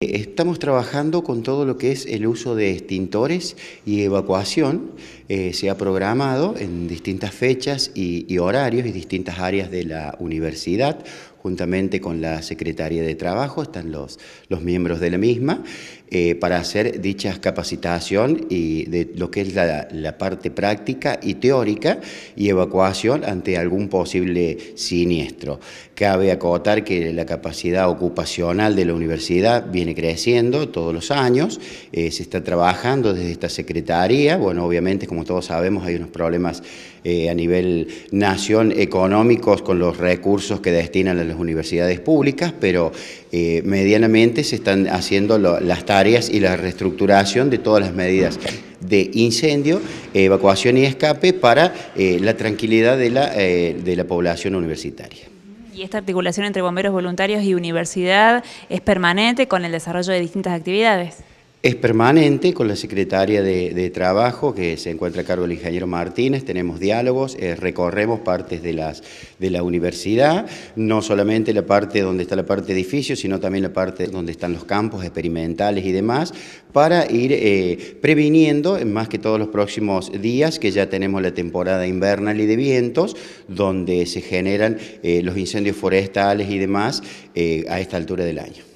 Estamos trabajando con todo lo que es el uso de extintores y evacuación. Eh, se ha programado en distintas fechas y, y horarios y distintas áreas de la universidad ...juntamente con la Secretaría de Trabajo, están los, los miembros de la misma, eh, para hacer dicha capacitación y de lo que es la, parte práctica y teórica y evacuación ante algún posible siniestro. Cabe acotar que la capacidad ocupacional de la universidad viene creciendo todos los años, eh, se está trabajando desde esta Secretaría, bueno, obviamente como todos sabemos hay unos problemas eh, a nivel nación económicos con los recursos que destinan a los universidades públicas, pero eh, medianamente se están haciendo las tareas y la reestructuración de todas las medidas de incendio, evacuación y escape para eh, la tranquilidad de la, eh, de la población universitaria. Y esta articulación entre bomberos voluntarios y universidad es permanente con el desarrollo de distintas actividades. Es permanente con la secretaria de, Trabajo, que se encuentra a cargo del ingeniero Martínez, tenemos diálogos, eh, recorremos partes de, la universidad, no solamente la parte donde está la parte de edificios, sino también la parte donde están los campos experimentales y demás, para ir eh, previniendo, más que todos los próximos días, que ya tenemos la temporada invernal y de vientos, donde se generan eh, los incendios forestales y demás a esta altura del año.